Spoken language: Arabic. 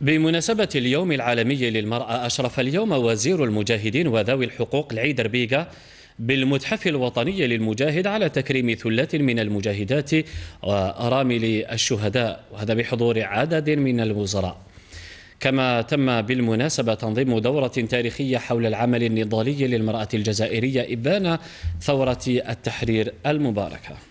بمناسبة اليوم العالمي للمرأة أشرف اليوم وزير المجاهدين وذوي الحقوق العيد ربيقة بالمتحف الوطني للمجاهد على تكريم ثلة من المجاهدات وأرامل الشهداء وهذا بحضور عدد من الوزراء كما تم بالمناسبة تنظيم دورة تاريخية حول العمل النضالي للمرأة الجزائرية إبان ثورة التحرير المباركة